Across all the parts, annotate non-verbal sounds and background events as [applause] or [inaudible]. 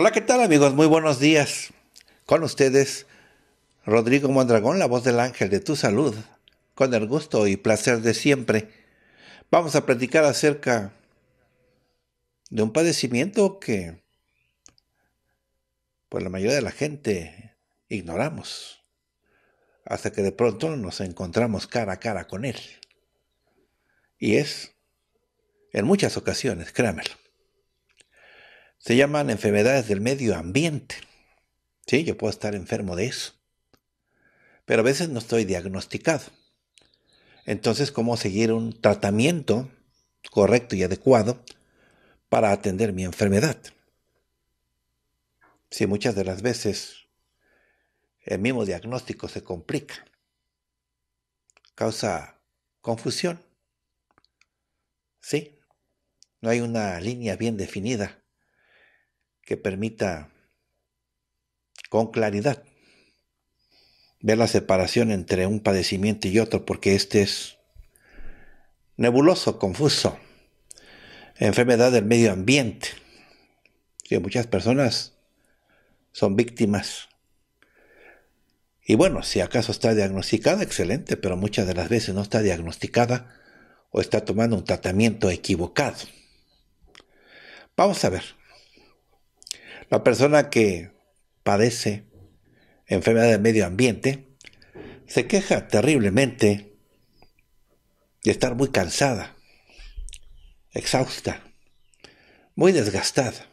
Hola, ¿qué tal amigos? Muy buenos días. Con ustedes, Rodrigo Mondragón, la voz del ángel de tu salud, con el gusto y placer de siempre. Vamos a platicar acerca de un padecimiento que, pues la mayoría de la gente ignoramos, hasta que de pronto nos encontramos cara a cara con él. Y es, en muchas ocasiones, créamelo, se llaman enfermedades del medio ambiente. Sí, yo puedo estar enfermo de eso. Pero a veces no estoy diagnosticado. Entonces, ¿cómo seguir un tratamiento correcto y adecuado para atender mi enfermedad? Si muchas de las veces el mismo diagnóstico se complica, causa confusión. Sí, no hay una línea bien definida que permita con claridad ver la separación entre un padecimiento y otro, porque este es nebuloso, confuso, enfermedad del medio ambiente, que muchas personas son víctimas. Y bueno, si acaso está diagnosticada, excelente, pero muchas de las veces no está diagnosticada o está tomando un tratamiento equivocado. Vamos a ver. La persona que padece enfermedad del medio ambiente se queja terriblemente de estar muy cansada, exhausta, muy desgastada,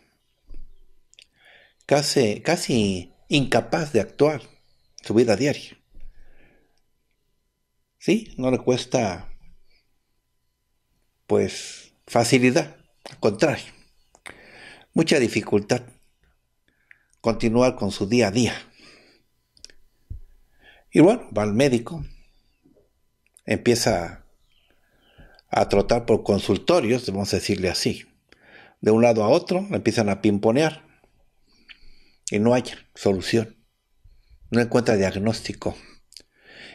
casi, casi incapaz de actuar su vida diaria. Sí, no le cuesta pues facilidad, al contrario, mucha dificultad continuar con su día a día. Y bueno, va al médico, empieza a trotar por consultorios, vamos a decirle así, de un lado a otro, empiezan a pimponear y no hay solución, no encuentra diagnóstico.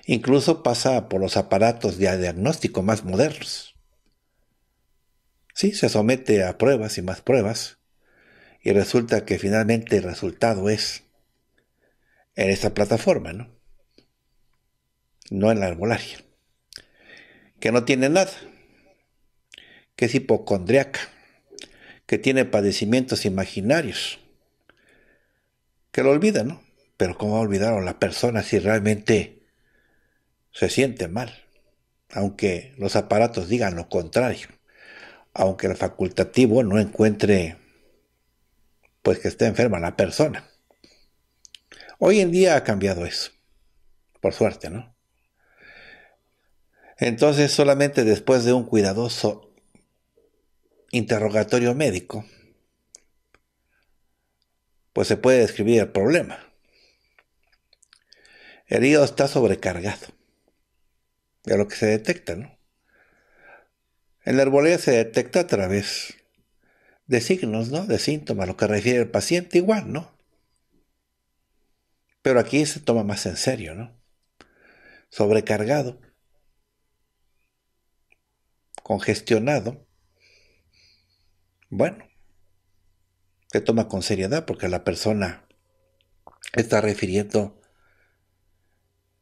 Incluso pasa por los aparatos de diagnóstico más modernos. Sí, se somete a pruebas y más pruebas, y resulta que finalmente el resultado es en esta plataforma, ¿no? No en la arbolaria. Que no tiene nada. Que es hipocondriaca. Que tiene padecimientos imaginarios. Que lo olvida, ¿no? Pero ¿cómo olvidaron la persona si realmente se siente mal? Aunque los aparatos digan lo contrario. Aunque el facultativo no encuentre pues que esté enferma la persona. Hoy en día ha cambiado eso, por suerte, ¿no? Entonces solamente después de un cuidadoso interrogatorio médico, pues se puede describir el problema. El hígado está sobrecargado, de lo que se detecta, ¿no? En la se detecta a través de signos, ¿no? De síntomas, lo que refiere el paciente igual, ¿no? Pero aquí se toma más en serio, ¿no? Sobrecargado, congestionado. Bueno, se toma con seriedad porque la persona está refiriendo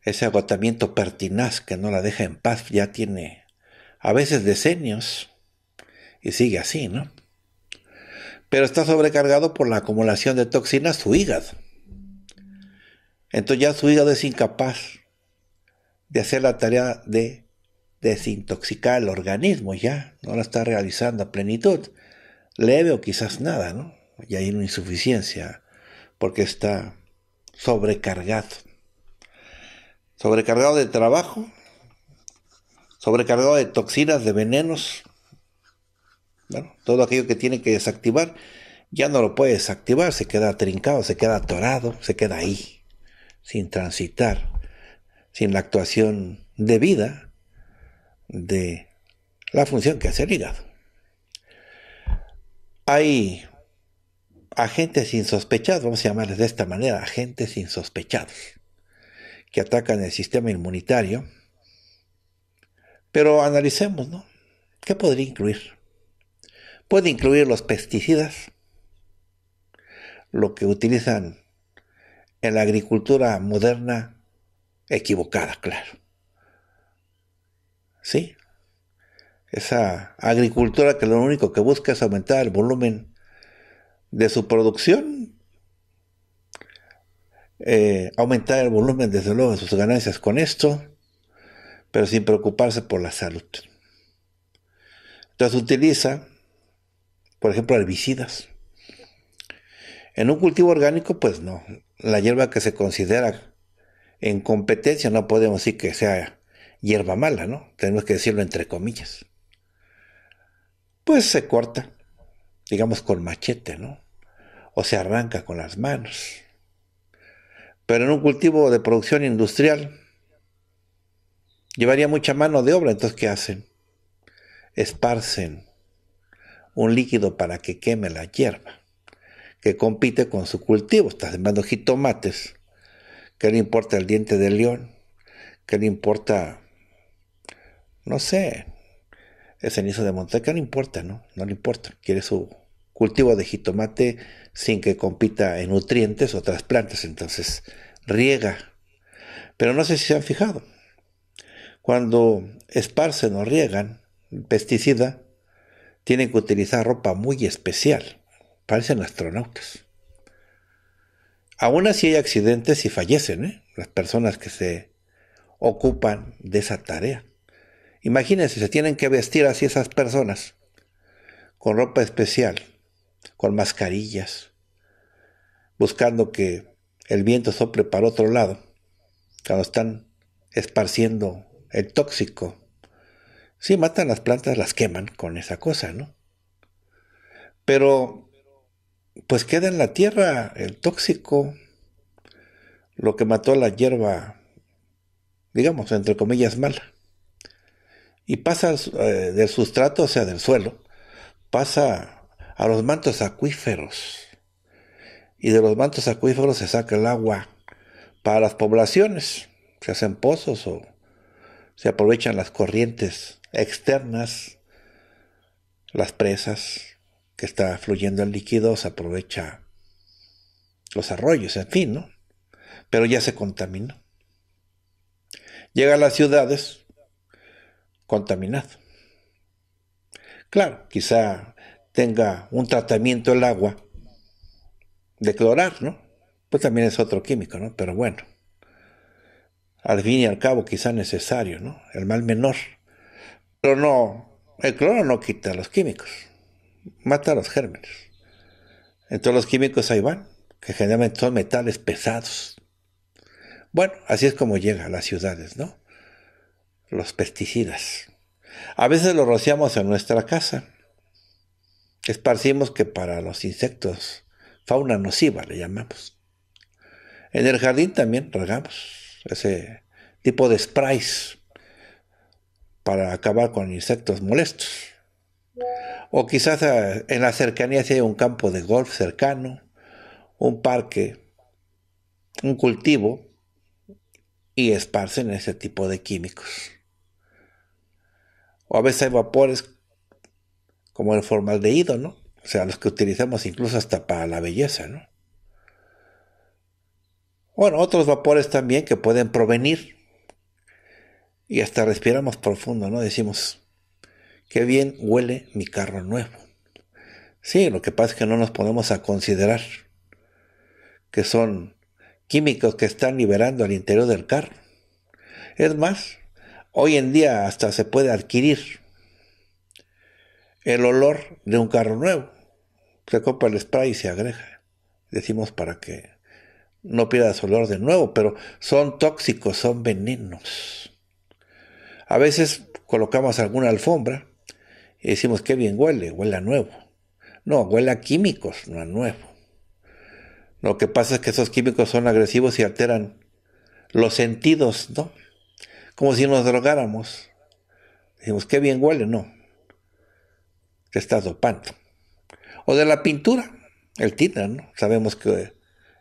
ese agotamiento pertinaz que no la deja en paz, ya tiene a veces decenios y sigue así, ¿no? pero está sobrecargado por la acumulación de toxinas su hígado. Entonces ya su hígado es incapaz de hacer la tarea de desintoxicar el organismo, ya no la está realizando a plenitud, leve o quizás nada, ¿no? Y hay una insuficiencia porque está sobrecargado. Sobrecargado de trabajo, sobrecargado de toxinas, de venenos, todo aquello que tiene que desactivar, ya no lo puede desactivar, se queda trincado, se queda atorado, se queda ahí, sin transitar, sin la actuación debida de la función que hace el hígado. Hay agentes insospechados, vamos a llamarles de esta manera, agentes insospechados, que atacan el sistema inmunitario. Pero analicemos, ¿no? ¿Qué podría incluir? Puede incluir los pesticidas, lo que utilizan en la agricultura moderna, equivocada, claro. ¿Sí? Esa agricultura que lo único que busca es aumentar el volumen de su producción, eh, aumentar el volumen, desde luego, de sus ganancias con esto, pero sin preocuparse por la salud. Entonces utiliza por ejemplo, herbicidas. En un cultivo orgánico, pues no. La hierba que se considera en competencia no podemos decir que sea hierba mala, ¿no? Tenemos que decirlo entre comillas. Pues se corta, digamos con machete, ¿no? O se arranca con las manos. Pero en un cultivo de producción industrial llevaría mucha mano de obra, entonces ¿qué hacen? Esparcen un líquido para que queme la hierba, que compite con su cultivo. Está sembrando jitomates. ¿Qué le importa el diente de león? ¿Qué le importa, no sé, el cenizo de montaña? ¿Qué le importa, no? No le importa. Quiere su cultivo de jitomate sin que compita en nutrientes otras plantas. Entonces, riega. Pero no sé si se han fijado. Cuando esparcen o riegan pesticida, tienen que utilizar ropa muy especial. Parecen astronautas. Aún así hay accidentes y fallecen ¿eh? las personas que se ocupan de esa tarea. Imagínense, se tienen que vestir así esas personas, con ropa especial, con mascarillas, buscando que el viento sople para otro lado, cuando están esparciendo el tóxico Sí, matan las plantas, las queman con esa cosa, ¿no? Pero, pues queda en la tierra el tóxico, lo que mató la hierba, digamos, entre comillas, mala. Y pasa eh, del sustrato, o sea, del suelo, pasa a los mantos acuíferos. Y de los mantos acuíferos se saca el agua para las poblaciones. Se hacen pozos o se aprovechan las corrientes externas, las presas que está fluyendo el líquido se aprovecha los arroyos, en fin, ¿no? Pero ya se contaminó. Llega a las ciudades contaminado. Claro, quizá tenga un tratamiento el agua de clorar, ¿no? Pues también es otro químico, ¿no? Pero bueno, al fin y al cabo quizá necesario, ¿no? El mal menor pero no, el cloro no quita los químicos, mata los gérmenes. Entonces los químicos ahí van, que generalmente son metales pesados. Bueno, así es como llega a las ciudades, ¿no? Los pesticidas. A veces los rociamos en nuestra casa. Esparcimos que para los insectos, fauna nociva le llamamos. En el jardín también regamos ese tipo de sprays para acabar con insectos molestos. O quizás ah, en la cercanía si hay un campo de golf cercano, un parque, un cultivo, y esparcen ese tipo de químicos. O a veces hay vapores como el formaldehído, ¿no? O sea, los que utilizamos incluso hasta para la belleza, ¿no? Bueno, otros vapores también que pueden provenir y hasta respiramos profundo, ¿no? Decimos, qué bien huele mi carro nuevo. Sí, lo que pasa es que no nos ponemos a considerar que son químicos que están liberando al interior del carro. Es más, hoy en día hasta se puede adquirir el olor de un carro nuevo. Se compra el spray y se agrega. Decimos para que no pierdas olor de nuevo, pero son tóxicos, son venenos. A veces colocamos alguna alfombra y decimos, qué bien huele, huele a nuevo. No, huele a químicos, no a nuevo. Lo que pasa es que esos químicos son agresivos y alteran los sentidos, ¿no? Como si nos drogáramos. Decimos, qué bien huele, no. Te estás dopando. O de la pintura, el tina, ¿no? Sabemos que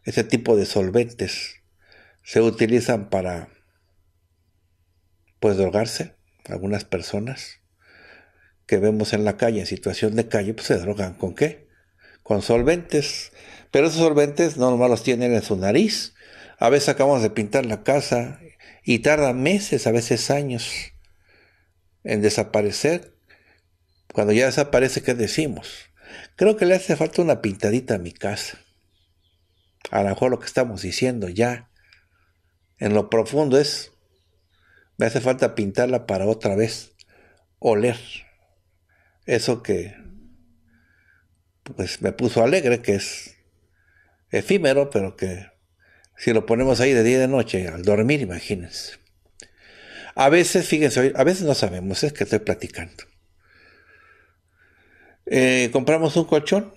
ese tipo de solventes se utilizan para pues drogarse, algunas personas que vemos en la calle, en situación de calle, pues se drogan con qué? Con solventes. Pero esos solventes no nomás los tienen en su nariz. A veces acabamos de pintar la casa y tarda meses, a veces años, en desaparecer. Cuando ya desaparece, ¿qué decimos? Creo que le hace falta una pintadita a mi casa. A lo mejor lo que estamos diciendo ya en lo profundo es me hace falta pintarla para otra vez oler. Eso que pues me puso alegre, que es efímero, pero que si lo ponemos ahí de día y de noche, al dormir, imagínense. A veces, fíjense, a veces no sabemos, es que estoy platicando. Eh, compramos un colchón.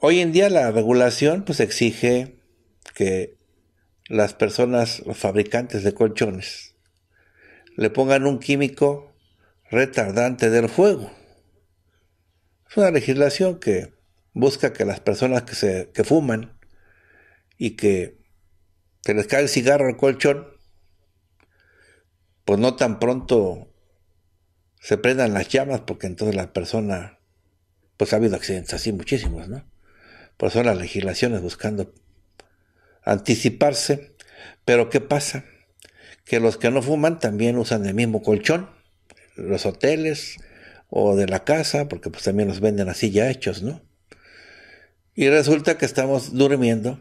Hoy en día la regulación pues exige que las personas, los fabricantes de colchones, le pongan un químico retardante del fuego. Es una legislación que busca que las personas que, se, fuman y que, se les cae el cigarro al colchón, pues no tan pronto se prendan las llamas porque entonces la persona, pues ha habido accidentes así muchísimos, ¿no? Pues son las legislaciones buscando anticiparse, pero ¿qué pasa? que los que no fuman también usan el mismo colchón, los hoteles o de la casa, porque pues también los venden así ya hechos, ¿no? Y resulta que estamos durmiendo,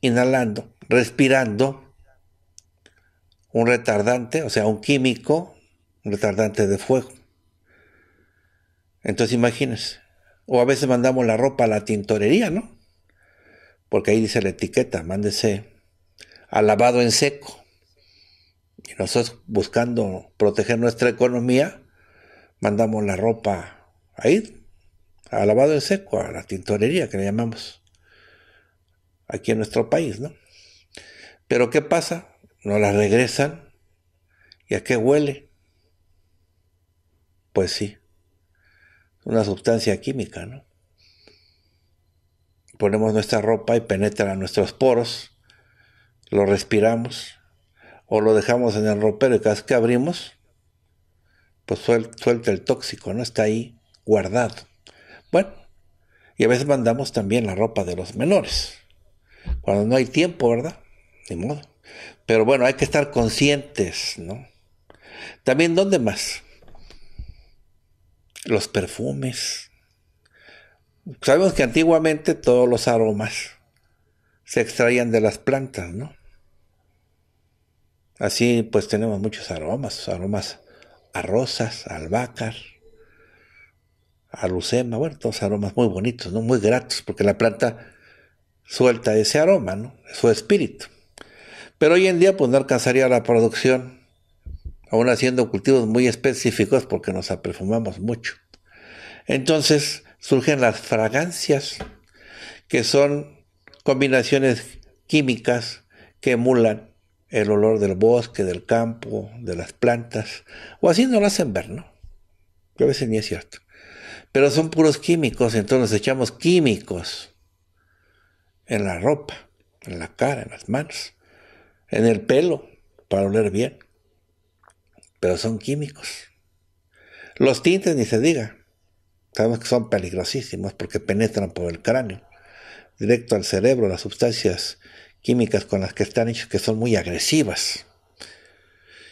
inhalando, respirando un retardante, o sea, un químico, un retardante de fuego. Entonces imagínense. O a veces mandamos la ropa a la tintorería, ¿no? Porque ahí dice la etiqueta, mándese alabado lavado en seco. Y nosotros buscando proteger nuestra economía, mandamos la ropa ahí, a lavado en seco, a la tintorería que le llamamos, aquí en nuestro país, ¿no? Pero ¿qué pasa? Nos la regresan. ¿Y a qué huele? Pues sí, una sustancia química, ¿no? Ponemos nuestra ropa y penetra nuestros poros lo respiramos o lo dejamos en el ropero y cada vez que abrimos, pues suelta el tóxico, ¿no? Está ahí guardado. Bueno, y a veces mandamos también la ropa de los menores, cuando no hay tiempo, ¿verdad? Ni modo. Pero bueno, hay que estar conscientes, ¿no? También, ¿dónde más? Los perfumes. Sabemos que antiguamente todos los aromas se extraían de las plantas, ¿no? Así pues tenemos muchos aromas, aromas a rosas, a albahaca, a lucema, bueno, todos aromas muy bonitos, muy gratos, porque la planta suelta ese aroma, ¿no? su espíritu. Pero hoy en día pues no alcanzaría la producción, aún haciendo cultivos muy específicos porque nos aprefumamos mucho. Entonces surgen las fragancias, que son combinaciones químicas que emulan el olor del bosque, del campo, de las plantas, o así no lo hacen ver, ¿no? Que a veces ni es cierto. Pero son puros químicos, entonces echamos químicos en la ropa, en la cara, en las manos, en el pelo, para oler bien. Pero son químicos. Los tintes ni se diga. Sabemos que son peligrosísimos porque penetran por el cráneo, directo al cerebro, las sustancias químicas con las que están hechas, que son muy agresivas.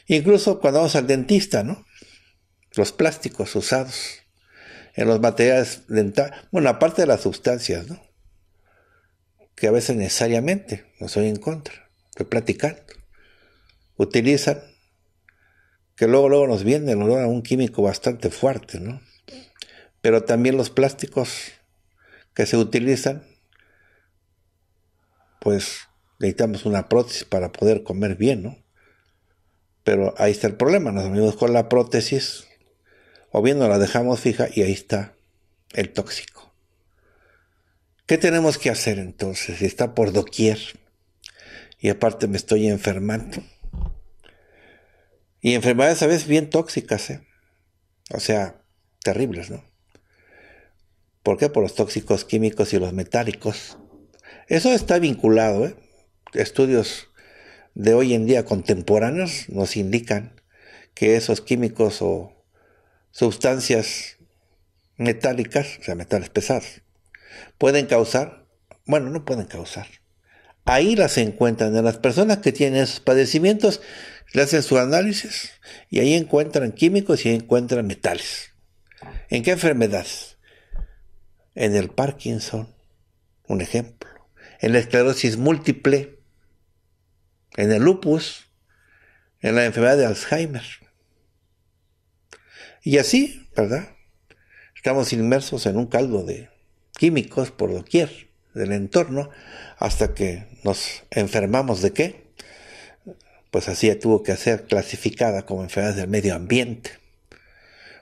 Incluso cuando vamos al dentista, ¿no? Los plásticos usados en los materiales dentales, bueno, aparte de las sustancias, ¿no? Que a veces necesariamente, no soy en contra, estoy platicando, utilizan, que luego, luego nos vienen nos olor un químico bastante fuerte, ¿no? Pero también los plásticos que se utilizan, pues necesitamos una prótesis para poder comer bien, ¿no? Pero ahí está el problema, nos unimos con la prótesis, o bien nos la dejamos fija y ahí está el tóxico. ¿Qué tenemos que hacer entonces? Está por doquier y aparte me estoy enfermando. Y enfermedades a veces bien tóxicas, ¿eh? O sea, terribles, ¿no? ¿Por qué? Por los tóxicos químicos y los metálicos. Eso está vinculado, ¿eh? estudios de hoy en día contemporáneos nos indican que esos químicos o sustancias metálicas, o sea, metales pesados, pueden causar, bueno, no pueden causar. Ahí las encuentran, en las personas que tienen esos padecimientos, le hacen su análisis y ahí encuentran químicos y encuentran metales. ¿En qué enfermedad? En el Parkinson, un ejemplo. En la esclerosis múltiple, en el lupus, en la enfermedad de Alzheimer. Y así, ¿verdad? Estamos inmersos en un caldo de químicos por doquier del entorno hasta que nos enfermamos de qué? Pues así tuvo que ser clasificada como enfermedad del medio ambiente.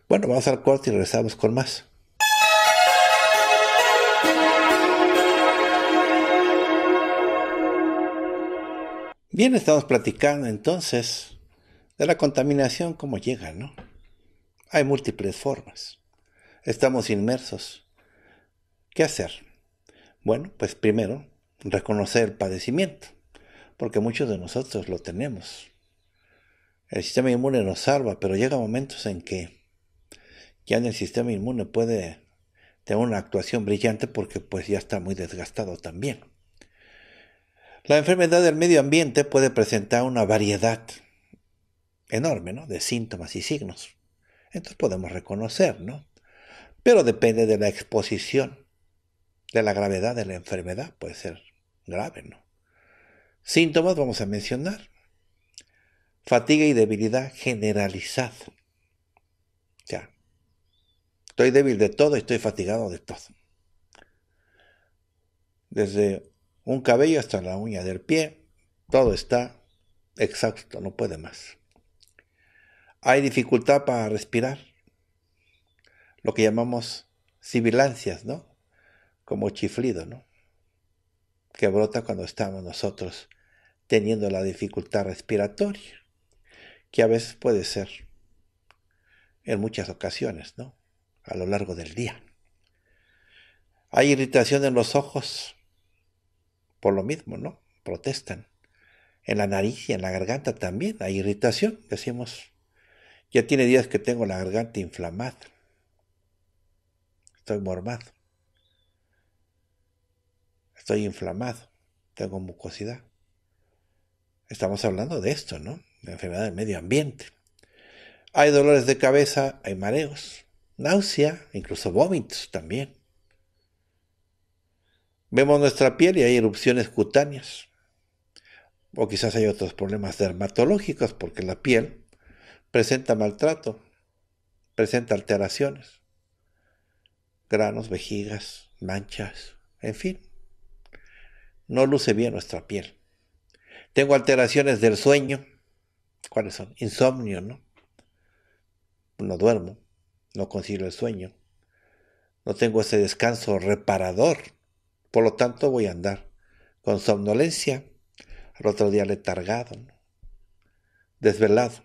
Bueno, vamos al corte y regresamos con más. Bien, estamos platicando entonces de la contaminación, cómo llega, ¿no? Hay múltiples formas. Estamos inmersos. ¿Qué hacer? Bueno, pues primero, reconocer el padecimiento, porque muchos de nosotros lo tenemos. El sistema inmune nos salva, pero llega momentos en que ya en el sistema inmune puede tener una actuación brillante porque pues ya está muy desgastado también. La enfermedad del medio ambiente puede presentar una variedad enorme de síntomas y signos. Entonces podemos reconocer, ¿no? Pero depende de la exposición, de la gravedad de la enfermedad. Puede ser grave, ¿no? Síntomas vamos a mencionar. Fatiga y debilidad generalizada. Ya, estoy débil de todo y estoy fatigado de todo. Desde un cabello hasta la uña del pie, todo está exacto, no puede más. Hay dificultad para respirar, lo que llamamos sibilancias, ¿no? Como chiflido, ¿no? Que brota cuando estamos nosotros teniendo la dificultad respiratoria, que a veces puede ser en muchas ocasiones, ¿no? A lo largo del día. Hay irritación en los ojos, por lo mismo, ¿no? Protestan. En la nariz y en la garganta también hay irritación, decimos. Ya tiene días que tengo la garganta inflamada. Estoy mormado. Estoy inflamado. Tengo mucosidad. Estamos hablando de esto, ¿no? De enfermedad del medio ambiente. Hay dolores de cabeza, hay mareos, náusea, incluso vómitos también. Vemos nuestra piel y hay erupciones cutáneas. O quizás hay otros problemas dermatológicos porque la piel presenta maltrato, presenta alteraciones, granos, vejigas, manchas, en fin. No luce bien nuestra piel. Tengo alteraciones del sueño. ¿Cuáles son? Insomnio, ¿no? No duermo, no consigo el sueño. No tengo ese descanso reparador por lo tanto, voy a andar con somnolencia, al otro día letargado, desvelado.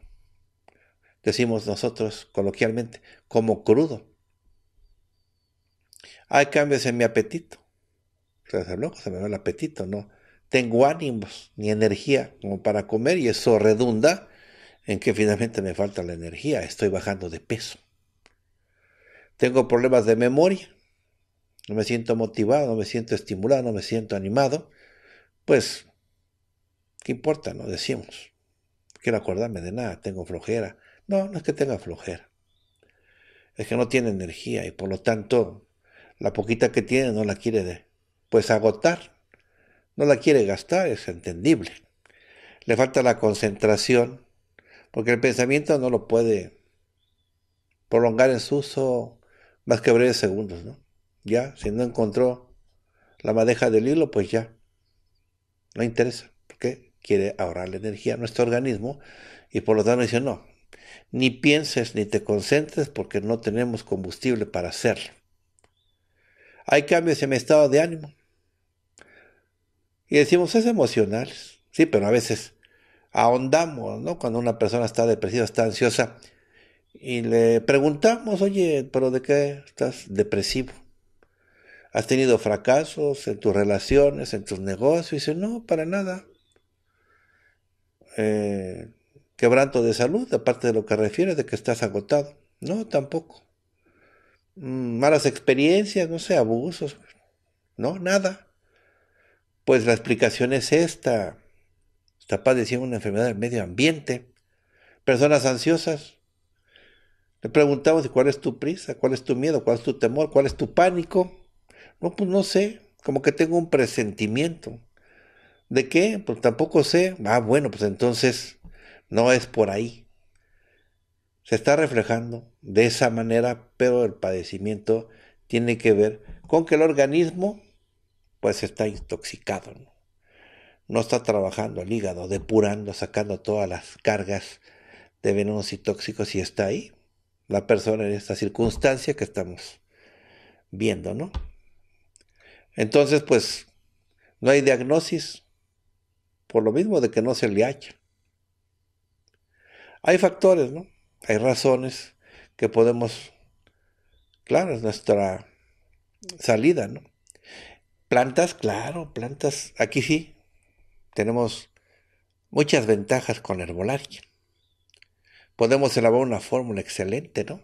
Decimos nosotros coloquialmente, como crudo. Hay cambios en mi apetito. se me va el apetito, ¿no? Tengo ánimos ni energía como para comer y eso redunda en que finalmente me falta la energía, estoy bajando de peso. Tengo problemas de memoria, no me siento motivado, no me siento estimulado, no me siento animado, pues, ¿qué importa? No decimos. Quiero acordarme de nada, tengo flojera. No, no es que tenga flojera. Es que no tiene energía y por lo tanto la poquita que tiene no la quiere pues agotar. No la quiere gastar, es entendible. Le falta la concentración porque el pensamiento no lo puede prolongar en su uso más que breves segundos, ¿no? Ya, si no encontró la madeja del hilo, pues ya. No interesa, porque quiere ahorrar la energía a nuestro organismo y por lo tanto dice, no, ni pienses ni te concentres porque no tenemos combustible para hacerlo. Hay cambios en mi estado de ánimo. Y decimos, es emocional. Sí, pero a veces ahondamos, ¿no? Cuando una persona está depresiva, está ansiosa, y le preguntamos, oye, pero ¿de qué estás depresivo? has tenido fracasos en tus relaciones, en tus negocios. Y dice, no, para nada. Eh, quebranto de salud, aparte de lo que refiere de que estás agotado. No, tampoco. Mm, malas experiencias, no sé, abusos. No, nada. Pues la explicación es esta. Está padeciendo una enfermedad del medio ambiente. Personas ansiosas. Le preguntamos cuál es tu prisa, cuál es tu miedo, cuál es tu temor, cuál es tu pánico. No, pues no sé, como que tengo un presentimiento. ¿De qué? Pues tampoco sé. Ah, bueno, pues entonces no es por ahí. Se está reflejando de esa manera, pero el padecimiento tiene que ver con que el organismo pues está intoxicado. ¿no? no está trabajando el hígado, depurando, sacando todas las cargas de venenos y tóxicos y está ahí la persona en esta circunstancia que estamos viendo, ¿no? Entonces, pues, no hay diagnosis por lo mismo de que no se le haya. Hay factores, ¿no? Hay razones que podemos, claro, es nuestra salida, ¿no? Plantas, claro, plantas, aquí sí, tenemos muchas ventajas con la herbolaria. Podemos elaborar una fórmula excelente, ¿no?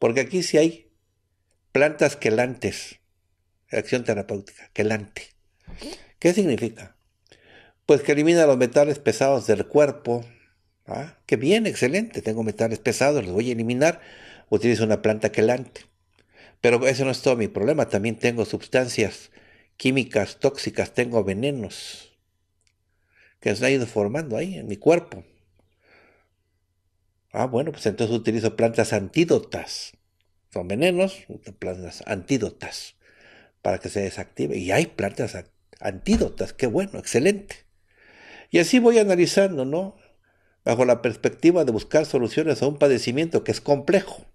Porque aquí sí hay plantas quelantes, acción terapéutica, quelante. ¿Qué significa? Pues que elimina los metales pesados del cuerpo. ¿Ah? ¡Qué bien, excelente! Tengo metales pesados, los voy a eliminar. Utilizo una planta quelante. Pero eso no es todo mi problema. También tengo sustancias químicas tóxicas, tengo venenos que se han ido formando ahí en mi cuerpo. Ah, bueno, pues entonces utilizo plantas antídotas. Son venenos, plantas antídotas para que se desactive. Y hay plantas antídotas, qué bueno, excelente. Y así voy analizando, ¿no? Bajo la perspectiva de buscar soluciones a un padecimiento que es complejo.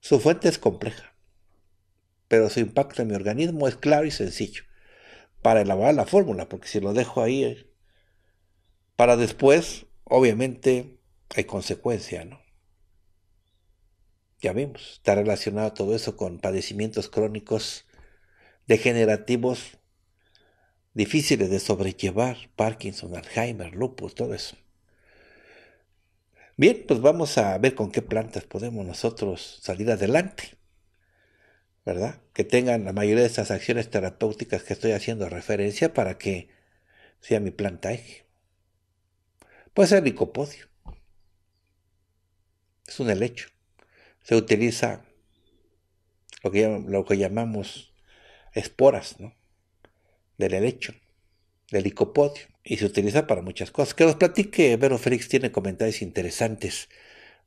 Su fuente es compleja, pero su impacto en mi organismo es claro y sencillo. Para elaborar la fórmula, porque si lo dejo ahí, eh, para después, obviamente hay consecuencia, ¿no? Ya vimos, está relacionado todo eso con padecimientos crónicos degenerativos difíciles de sobrellevar, Parkinson, Alzheimer, lupus, todo eso. Bien, pues vamos a ver con qué plantas podemos nosotros salir adelante, ¿verdad? Que tengan la mayoría de esas acciones terapéuticas que estoy haciendo referencia para que sea mi planta eje. Puede ser licopodio. Es un helecho. Se utiliza lo lo que llamamos esporas ¿no? del helecho, del licopodio, y se utiliza para muchas cosas. Que los platique, Vero Félix tiene comentarios interesantes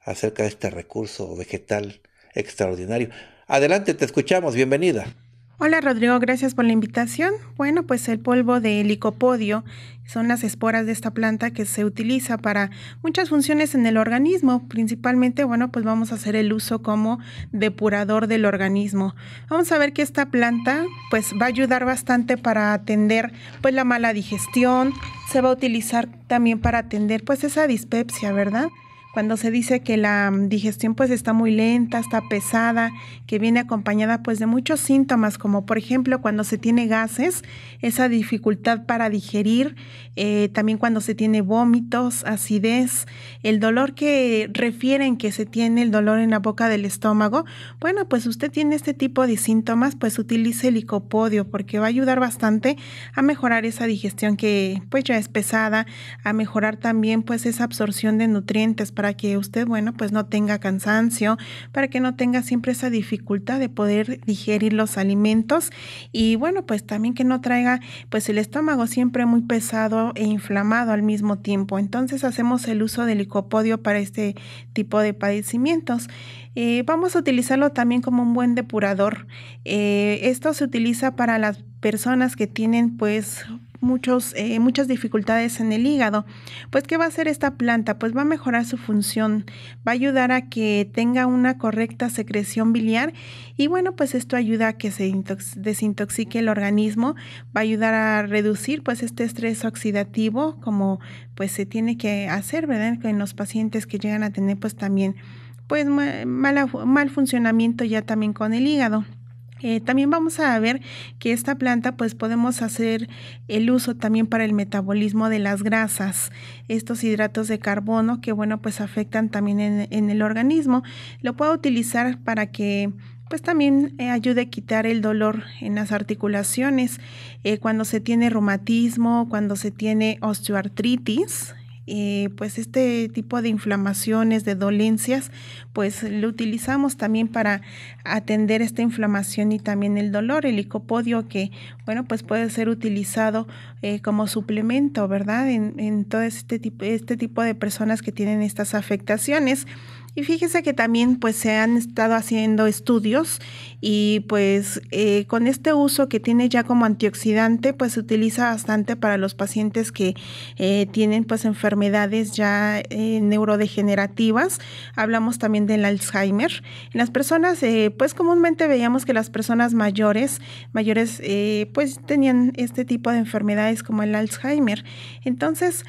acerca de este recurso vegetal extraordinario. Adelante, te escuchamos, bienvenida. Hola Rodrigo, gracias por la invitación. Bueno, pues el polvo de helicopodio son las esporas de esta planta que se utiliza para muchas funciones en el organismo. Principalmente, bueno, pues vamos a hacer el uso como depurador del organismo. Vamos a ver que esta planta pues va a ayudar bastante para atender pues la mala digestión. Se va a utilizar también para atender pues esa dispepsia, ¿verdad? cuando se dice que la mm, digestión pues está muy lenta, está pesada, que viene acompañada pues de muchos síntomas, como por ejemplo cuando se tiene gases, esa dificultad para digerir, eh, también cuando se tiene vómitos, acidez, el dolor que refieren que se tiene, el dolor en la boca del estómago, bueno pues usted tiene este tipo de síntomas, pues utilice el licopodio porque va a ayudar bastante a mejorar esa digestión que pues ya es pesada, a mejorar también pues esa absorción de nutrientes para para que usted, bueno, pues no tenga cansancio, para que no tenga siempre esa dificultad de poder digerir los alimentos y bueno, pues también que no traiga pues el estómago siempre muy pesado e inflamado al mismo tiempo. Entonces hacemos el uso del licopodio para este tipo de padecimientos. Eh, vamos a utilizarlo también como un buen depurador. Eh, esto se utiliza para las personas que tienen pues muchos, eh, muchas dificultades en el hígado. Pues, ¿qué va a hacer esta planta? Pues va a mejorar su función, va a ayudar a que tenga una correcta secreción biliar y bueno, pues esto ayuda a que se desintoxique el organismo, va a ayudar a reducir pues este estrés oxidativo como pues se tiene que hacer, ¿verdad? En los pacientes que llegan a tener pues también pues mal, mal funcionamiento ya también con el hígado. Eh, también vamos a ver que esta planta pues podemos hacer el uso también para el metabolismo de las grasas, estos hidratos de carbono que bueno pues afectan también en, el organismo. Lo puedo utilizar para que pues también eh, ayude a quitar el dolor en las articulaciones. Eh, cuando se tiene reumatismo, cuando se tiene osteoartritis, eh, pues este tipo de inflamaciones, de dolencias, pues lo utilizamos también para atender esta inflamación y también el dolor, el licopodio que, bueno, pues puede ser utilizado eh, como suplemento, ¿verdad? En, en todo este tipo, este tipo de personas que tienen estas afectaciones. Y fíjese que también pues se han estado haciendo estudios y pues eh, con este uso que tiene ya como antioxidante pues se utiliza bastante para los pacientes que eh, tienen pues enfermedades ya eh, neurodegenerativas. Hablamos también del Alzheimer. En las personas pues comúnmente veíamos que las personas mayores, mayores pues tenían este tipo de enfermedades como el Alzheimer. Entonces,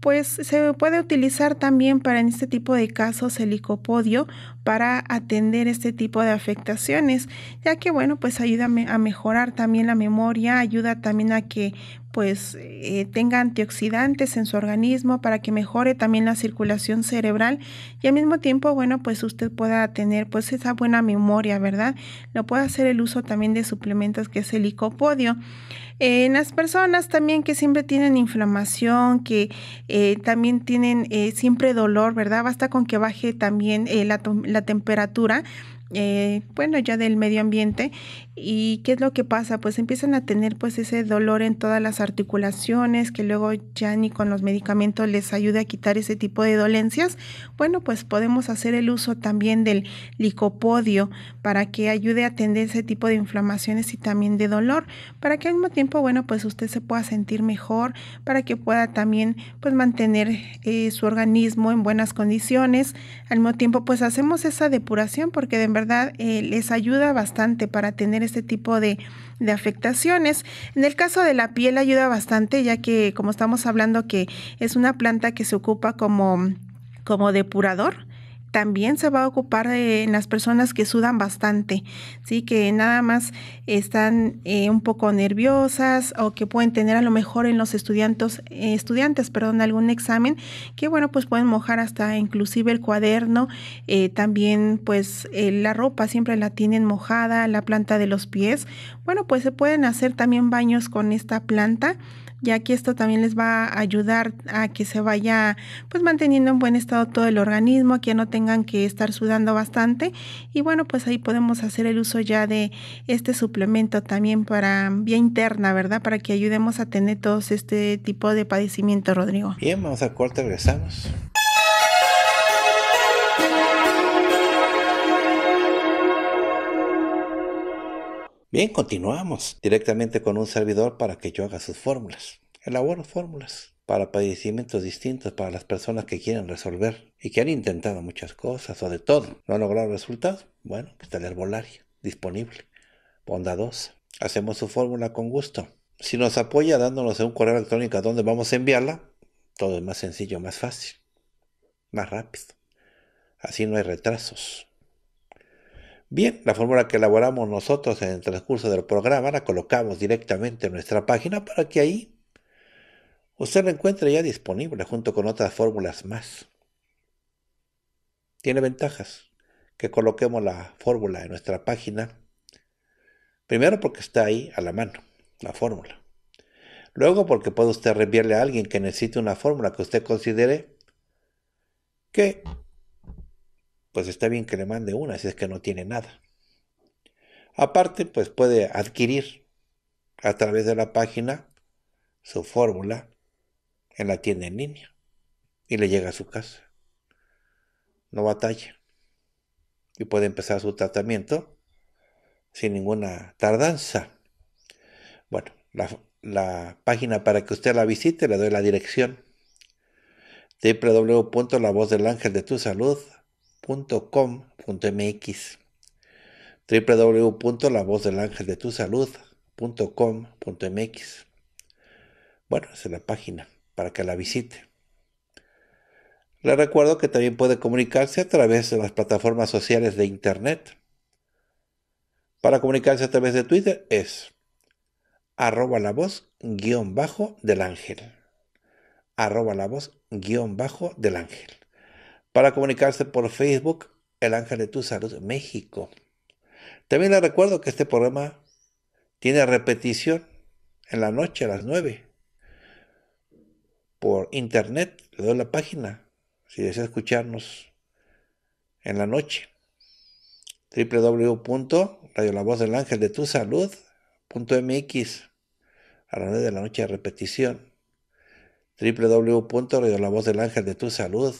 pues se puede utilizar también para en este tipo de casos el licopodio para atender este tipo de afectaciones, ya que bueno, pues ayuda a mejorar también la memoria, ayuda también a que pues eh, tenga antioxidantes en su organismo para que mejore también la circulación cerebral y al mismo tiempo, bueno, pues usted pueda tener pues esa buena memoria, ¿verdad? Lo puede hacer el uso también de suplementos que es el licopodio. en las personas también que siempre tienen inflamación, que eh, también tienen eh, siempre dolor, ¿verdad? Basta con que baje también la, la temperatura eh, bueno, ya del medio ambiente. ¿Y qué es lo que pasa? Pues empiezan a tener pues ese dolor en todas las articulaciones, que luego ya ni con los medicamentos les ayude a quitar ese tipo de dolencias. Bueno, pues podemos hacer el uso también del licopodio para que ayude a atender ese tipo de inflamaciones y también de dolor, para que al mismo tiempo, bueno, pues usted se pueda sentir mejor, para que pueda también pues mantener eh, su organismo en buenas condiciones. Al mismo tiempo, pues hacemos esa depuración porque de verdad eh, les ayuda bastante para tener este tipo de, de, afectaciones. En el caso de la piel ayuda bastante, ya que como estamos hablando que es una planta que se ocupa como, como depurador, también se va a ocupar en las personas que sudan bastante, ¿sí? que nada más están eh, un poco nerviosas o que pueden tener a lo mejor en los estudiantes, eh, estudiantes perdón, algún examen, que bueno, pues pueden mojar hasta inclusive el cuaderno, eh, también pues la ropa siempre la tienen mojada, la planta de los pies. Bueno, pues se pueden hacer también baños con esta planta ya que esto también les va a ayudar a que se vaya pues manteniendo en buen estado todo el organismo, que no tengan que estar sudando bastante y bueno, pues ahí podemos hacer el uso ya de este suplemento también para vía interna, ¿verdad? Para que ayudemos a tener todos este tipo de padecimiento, Rodrigo. Bien, vamos a corte, regresamos. Bien, continuamos directamente con un servidor para que yo haga sus fórmulas. Elaboro fórmulas para padecimientos distintos para las personas que quieren resolver y que han intentado muchas cosas o de todo. No han logrado resultados. Bueno, está pues el herbolario disponible, bondadosa. Hacemos su fórmula con gusto. Si nos apoya dándonos un correo electrónico a donde vamos a enviarla, todo es más sencillo, más fácil, más rápido. Así no hay retrasos. Bien, la fórmula que elaboramos nosotros en el transcurso del programa la colocamos directamente en nuestra página para que ahí usted la encuentre ya disponible junto con otras fórmulas más. Tiene ventajas que coloquemos la fórmula en nuestra página. Primero porque está ahí a la mano, la fórmula. Luego porque puede usted reenviarle a alguien que necesite una fórmula que usted considere que pues está bien que le mande una si es que no tiene nada. Aparte, pues puede adquirir a través de la página su fórmula en la tienda en línea y le llega a su casa. No batalla. Y puede empezar su tratamiento sin ninguna tardanza. Bueno, la, página para que usted la visite, le doy la dirección del ángel de tu salud tu www.lavozdelangeldetusalud.com.mx Bueno, es la página para que la visite. Le recuerdo que también puede comunicarse a través de las plataformas sociales de Internet. Para comunicarse a través de Twitter es arroba la voz guión bajo del ángel. Arroba la voz guión bajo del ángel para comunicarse por Facebook El Ángel de Tu Salud México. También les recuerdo que este programa tiene repetición en la noche a las 9 por internet. Le doy la página si desea escucharnos en la noche. Salud.mx a las 9 de la noche repetición Salud.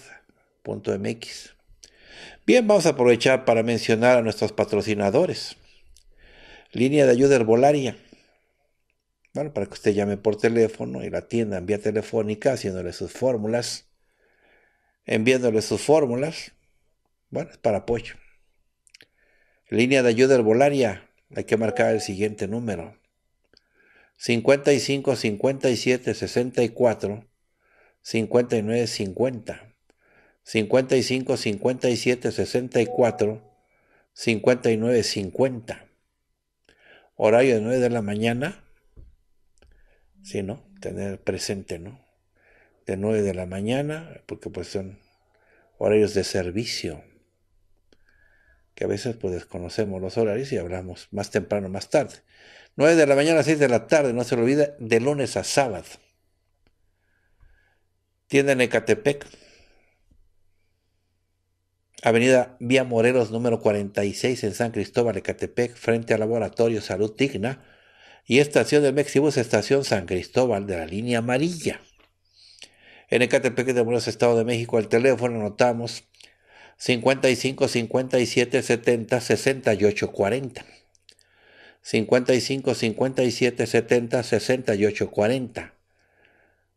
Bien, vamos a aprovechar para mencionar a nuestros patrocinadores. Línea de ayuda herbolaria. Bueno, para que usted llame por teléfono y la en vía telefónica haciéndole sus fórmulas, enviándole sus fórmulas. Bueno, es para apoyo. Línea de ayuda herbolaria. Hay que marcar el siguiente número. 55 57 64 59 50. 55 57 64 59 50. Horario de 9 de la mañana. Sí, ¿no? Tener presente, ¿no? De 9 de la mañana, porque pues son horarios de servicio. Que a veces pues desconocemos los horarios y hablamos más temprano, más tarde. 9 de la mañana 6 de la tarde, no se lo olvide, de lunes a sábado. Tienda en Ecatepec, Avenida Vía Morelos número 46 en San Cristóbal de Catepec, frente al Laboratorio Salud Digna, y estación de Mexibus, estación San Cristóbal de la línea amarilla. En Ecatepec de Morelos, Estado de México, al teléfono anotamos 55 57 70 68 40. 55 57 70 68 40.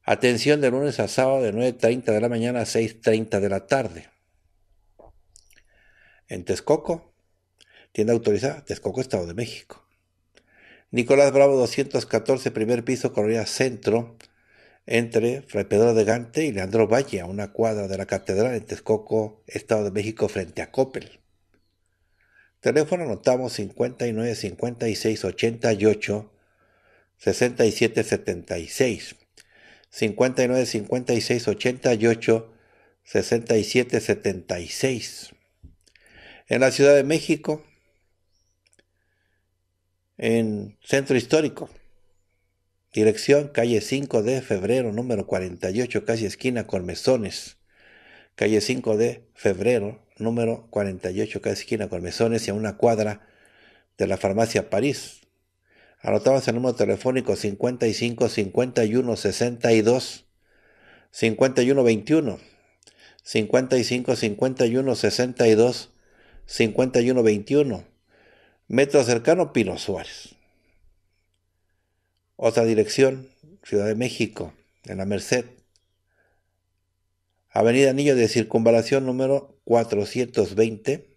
Atención de lunes a sábado de 9.30 de la mañana a 6.30 de la tarde en Texcoco, tienda autorizada, Texcoco, Estado de México. Nicolás Bravo 214, primer piso, Correa Centro, entre Fray Pedro de Gante y Leandro Valle, a una cuadra de la Catedral en Texcoco, Estado de México, frente a Coppel. Teléfono anotamos 59 56 88 67 76. 59 56 88 67 76 en la Ciudad de México, en Centro Histórico, dirección calle 5 de febrero, número 48, casi esquina con Calle 5 de febrero, número 48, casi esquina con mesones y a una cuadra de la farmacia París. Anotamos el número telefónico 55 51 62 51 21 55 51 62 5121, metro cercano Pino Suárez. Otra dirección, Ciudad de México, en la Merced. Avenida Anillo de Circunvalación número 420.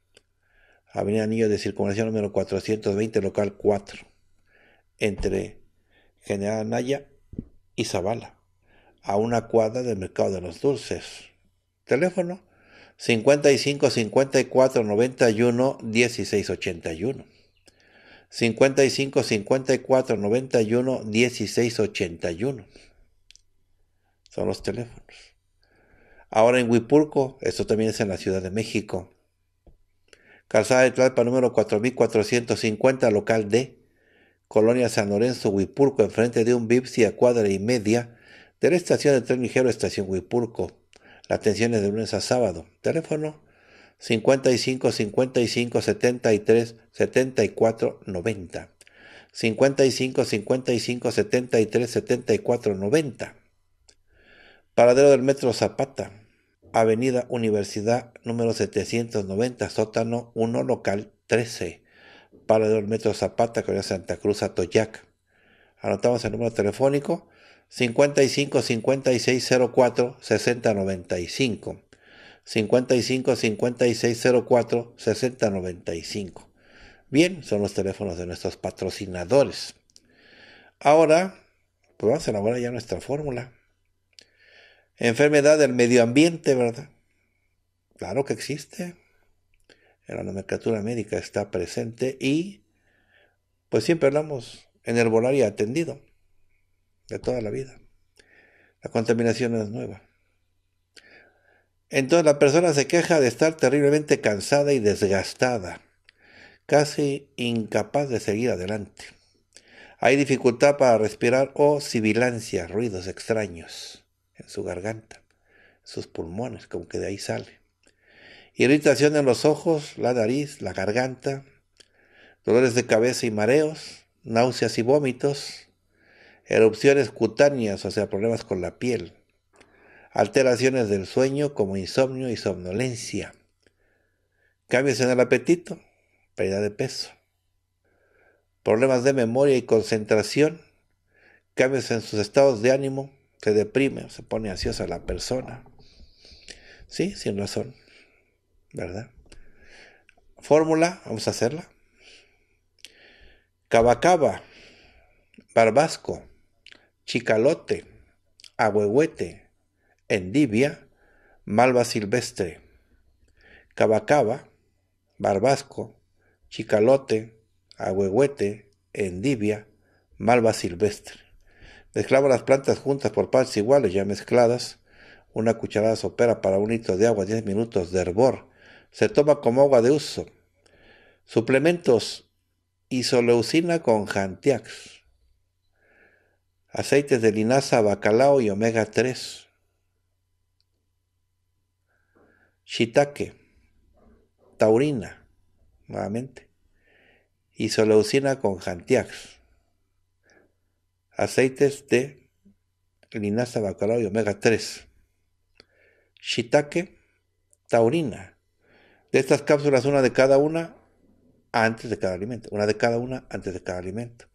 Avenida Anillo de Circunvalación número 420, local 4, entre General Anaya y Zavala, a una cuadra del Mercado de los Dulces. Teléfono 55 54 91 16 81. 55 54 91 16 81. Son los teléfonos. Ahora en Huipulco, esto también es en la Ciudad de México. Calzada de Tlalpa número 4450, local D, Colonia San Lorenzo, Huipulco, enfrente de un Bipsi a cuadra y media de la estación de tren ligero Estación Huipulco la atención es de lunes a sábado. Teléfono 55 55 73 74 90. 55 55 73 74 90. Paradero del Metro Zapata, Avenida Universidad número 790, sótano 1, local 13. Paradero del Metro Zapata, Correa Santa Cruz, Atoyac. Anotamos el número telefónico 55 56 04 60 95. 55 56 04 60 95. Bien, son los teléfonos de nuestros patrocinadores. Ahora, pues vamos a elaborar ya nuestra fórmula. Enfermedad del medio ambiente, ¿verdad? Claro que existe. En la nomenclatura médica está presente y, pues siempre hablamos en el y atendido de toda la vida. La contaminación es nueva. Entonces la persona se queja de estar terriblemente cansada y desgastada, casi incapaz de seguir adelante. Hay dificultad para respirar o sibilancia, ruidos extraños en su garganta, sus pulmones, como que de ahí sale. Irritación en los ojos, la nariz, la garganta, dolores de cabeza y mareos, náuseas y vómitos, erupciones cutáneas, o sea, problemas con la piel, alteraciones del sueño como insomnio y somnolencia, cambios en el apetito, pérdida de peso, problemas de memoria y concentración, cambios en sus estados de ánimo, se deprime, se pone ansiosa la persona. Sí, sin razón, ¿verdad? Fórmula, vamos a hacerla. Cabacaba, barbasco, chicalote, ahuehuete, endivia, malva silvestre, cabacaba, barbasco, chicalote, ahuehuete, endivia, malva silvestre. Mezclaba las plantas juntas por partes iguales ya mezcladas, una cucharada sopera para un litro de agua, 10 minutos de hervor. Se toma como agua de uso. Suplementos isoleucina con Jantiax aceites de linaza, bacalao y omega 3. Shitake. taurina, nuevamente, y con jantiax. Aceites de linaza, bacalao y omega 3. Shitake. taurina. De estas cápsulas, una de cada una antes de cada alimento. Una de cada una antes de cada alimento.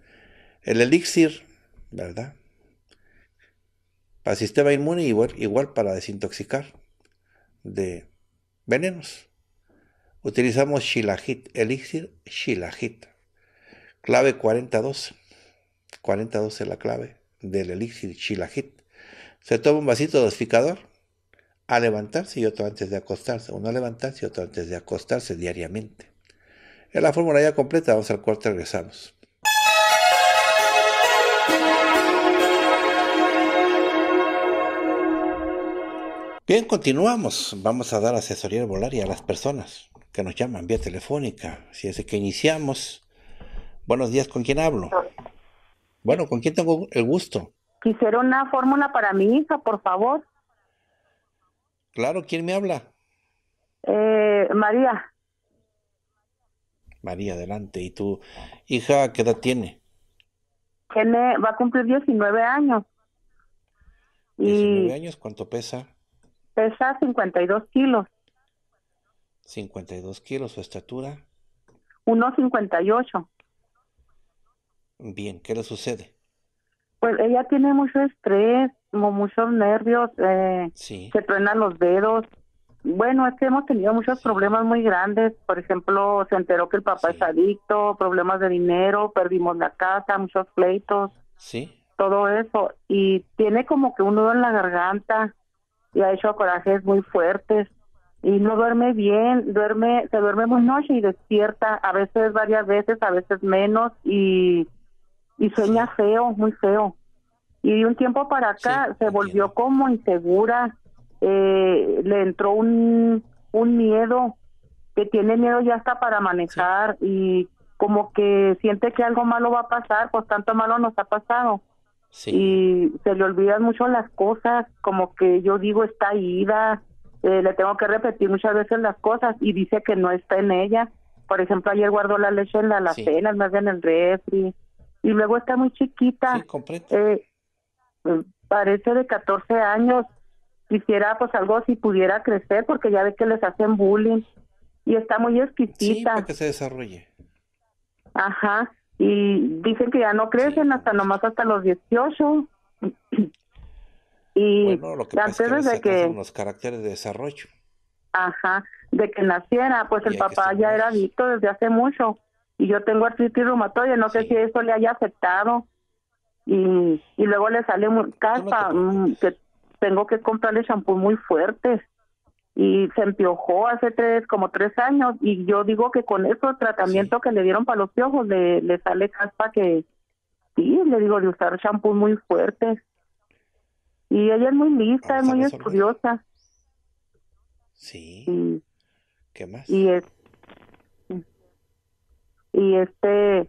El elixir ¿verdad? Para el sistema inmune igual, para desintoxicar de venenos. Utilizamos Shilajit, elixir Shilajit, clave 42 42 es la clave del elixir Shilajit. Se toma un vasito dosificador a levantarse y otro antes de acostarse. Uno a levantarse y otro antes de acostarse diariamente. Es la fórmula ya completa, vamos al cuarto regresamos. Bien, continuamos. Vamos a dar asesoría y a las personas que nos llaman vía telefónica. Si es que iniciamos. Buenos días, ¿con quién hablo? Bueno, ¿con quién tengo el gusto? Quisiera una fórmula para mi hija, por favor. Claro, ¿quién me habla? Eh, María. María, adelante. ¿Y tu hija qué edad tiene? Tiene, va a cumplir 19 años. ¿19 años? ¿Cuánto pesa? Pesa 52 kilos. 52 kilos, su estatura. 1,58. Bien, ¿qué le sucede? Pues ella tiene mucho estrés, como muchos nervios, eh, se truenan los dedos. Bueno, es que hemos tenido muchos problemas muy grandes. Por ejemplo, se enteró que el papá es adicto, problemas de dinero, perdimos la casa, muchos pleitos. Sí. Todo eso. Y tiene como que un nudo en la garganta y ha hecho corajes muy fuertes y no duerme bien, duerme, se duerme muy noche y despierta a veces varias veces, a veces menos y, sueña feo, muy feo. Y de un tiempo para acá se volvió como insegura, eh, le entró un, un miedo, que tiene miedo ya hasta para manejar y como que siente que algo malo va a pasar, pues tanto malo nos ha pasado y se le olvidan mucho las cosas, como que yo digo está ida, eh, le tengo que repetir muchas veces las cosas y dice que no está en ella. Por ejemplo, ayer guardó la leche en la alacena, más bien en el refri. Y luego está muy chiquita. Eh, mm, parece de 14 años. Quisiera pues algo si pudiera crecer porque ya ve que les hacen bullying. Y está muy exquisita. que se desarrolle. Ajá y dicen que ya no crecen hasta nomás hasta los 18. [clears throat] y bueno, lo que es que de que los caracteres de desarrollo. Ajá, de que naciera, pues el papá ya era adicto desde hace mucho y yo tengo artritis reumatoide, no sé si eso le haya afectado. Y, y luego le sale muy mm, que tengo que comprarle champú muy fuerte y se empiojó hace tres, como tres años y yo digo que con ese tratamiento que le dieron para los piojos le, le sale caspa que sí, le digo de usar shampoo muy fuerte. Y ella es muy lista, es muy estudiosa. Sí. ¿Qué más? y este,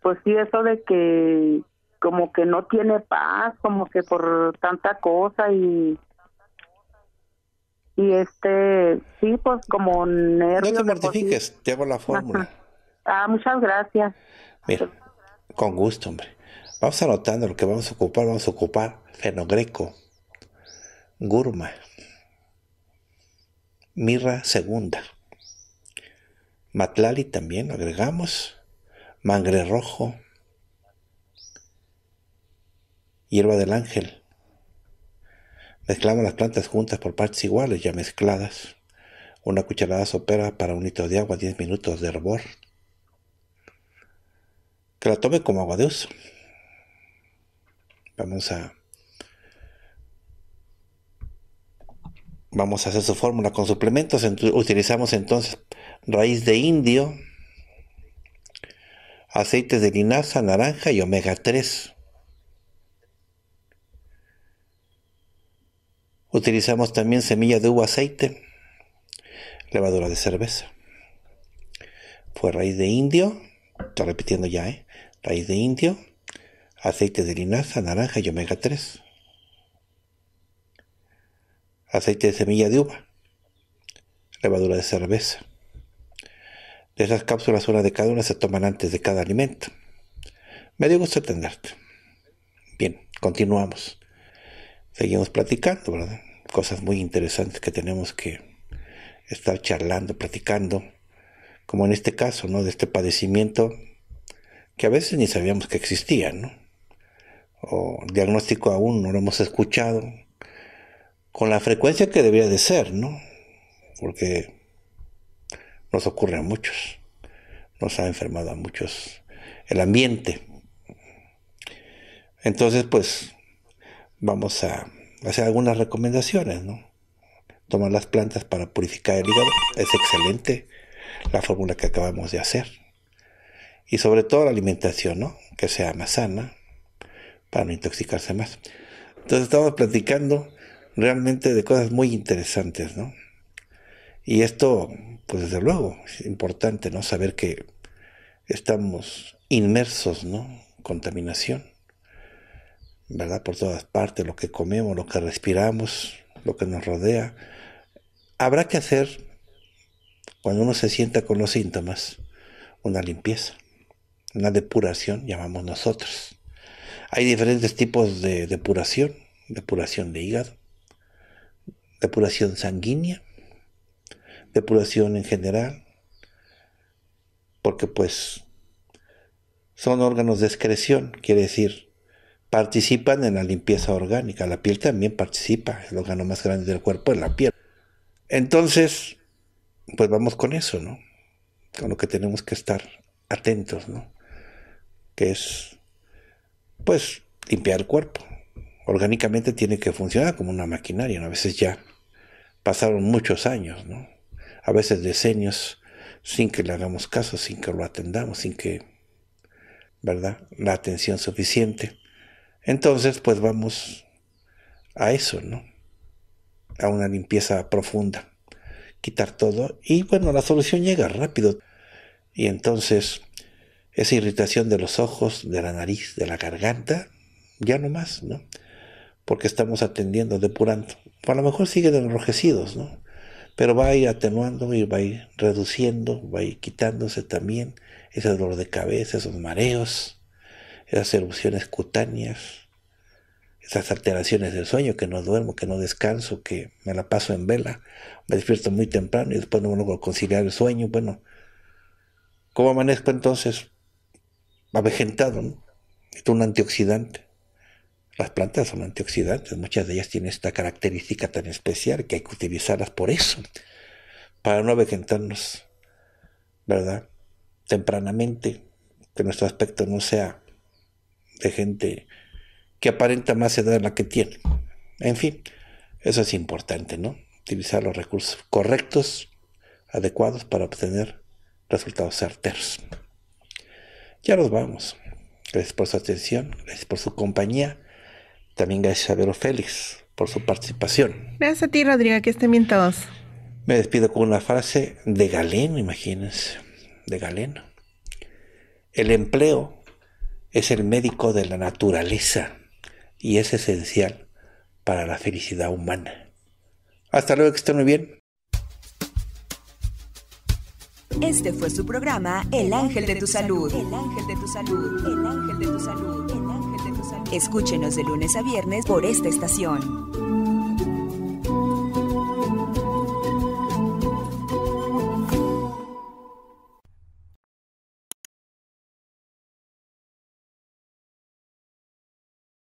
pues sí, eso de que como que no tiene paz, como que por tanta cosa y y este, sí, pues como nervios. No te mortifiques, te la fórmula. Ah, muchas gracias. Mira, con gusto, hombre. Vamos anotando lo que vamos a ocupar. Vamos a ocupar fenogreco, gurma, mirra segunda, matlali también, agregamos, mangre rojo, hierba del ángel, Mezclamos las plantas juntas por partes iguales ya mezcladas. Una cucharada sopera para un litro de agua, 10 minutos de hervor. Que la tome como agua de uso. Vamos a vamos a hacer su fórmula con suplementos. Utilizamos entonces raíz de indio, aceites de linaza, naranja y omega 3. Utilizamos también semilla de uva aceite, levadura de cerveza. Fue raíz de indio, estoy repitiendo ya, ¿eh? raíz de indio, aceite de linaza, naranja y omega 3. Aceite de semilla de uva, levadura de cerveza. De esas cápsulas, una de cada una se toman antes de cada alimento. Me dio gusto atenderte. Bien, continuamos. Seguimos platicando, ¿verdad? cosas muy interesantes que tenemos que estar charlando, platicando, como en este caso, ¿no? De este padecimiento que a veces ni sabíamos que existía, ¿no? O diagnóstico aún no lo hemos escuchado con la frecuencia que debía de ser, ¿no? Porque nos ocurre a muchos, nos ha enfermado a muchos el ambiente. Entonces, pues, vamos a hacer algunas recomendaciones, ¿no? Tomar las plantas para purificar el hígado es excelente, la fórmula que acabamos de hacer. Y sobre todo la alimentación, ¿no? Que sea más sana, para no intoxicarse más. Entonces estamos platicando realmente de cosas muy interesantes, ¿no? Y esto, pues desde luego, es importante, ¿no? Saber que estamos inmersos, ¿no? Contaminación. ¿verdad? Por todas partes, lo que comemos, lo que respiramos, lo que nos rodea. Habrá que hacer, cuando uno se sienta con los síntomas, una limpieza, una depuración, llamamos nosotros. Hay diferentes tipos de depuración, depuración de hígado, depuración sanguínea, depuración en general, porque pues son órganos de excreción, quiere decir, participan en la limpieza orgánica. La piel también participa, el órgano más grande del cuerpo es la piel. Entonces, pues vamos con eso, ¿no? Con lo que tenemos que estar atentos, ¿no? Que es, pues, limpiar el cuerpo. Orgánicamente tiene que funcionar como una maquinaria, ¿no? A veces ya pasaron muchos años, ¿no? A veces decenios sin que le hagamos caso, sin que lo atendamos, sin que, ¿verdad? La atención suficiente. Entonces, pues vamos a eso, ¿no? A una limpieza profunda. Quitar todo y bueno, la solución llega rápido. Y entonces, esa irritación de los ojos, de la nariz, de la garganta, ya no más, ¿no? Porque estamos atendiendo, depurando. A lo mejor siguen enrojecidos, ¿no? Pero va a ir atenuando y va a ir reduciendo, va a ir quitándose también ese dolor de cabeza, esos mareos esas erupciones cutáneas, esas alteraciones del sueño, que no duermo, que no descanso, que me la paso en vela, me despierto muy temprano y después no logro conciliar el sueño. Bueno, ¿cómo amanezco entonces? Avejentado, ¿no? Es un antioxidante. Las plantas son antioxidantes, muchas de ellas tienen esta característica tan especial que hay que utilizarlas por eso, para no avejentarnos, ¿verdad? Tempranamente, que nuestro aspecto no sea de gente que aparenta más edad de la que tiene. En fin, eso es importante, ¿no? Utilizar los recursos correctos, adecuados para obtener resultados certeros. Ya nos vamos. Gracias por su atención, gracias por su compañía. También gracias a Vero Félix por su participación. Gracias a ti, Rodrigo, que estén bien todos. Me despido con una frase de Galeno, imagínense, de Galeno. El empleo es el médico de la naturaleza y es esencial para la felicidad humana. Hasta luego, que estén muy bien. Este fue su programa El Ángel de tu Salud. El Ángel de tu Salud. El Ángel de tu Salud. El Ángel de tu Salud. Escúchenos de lunes a viernes por esta estación.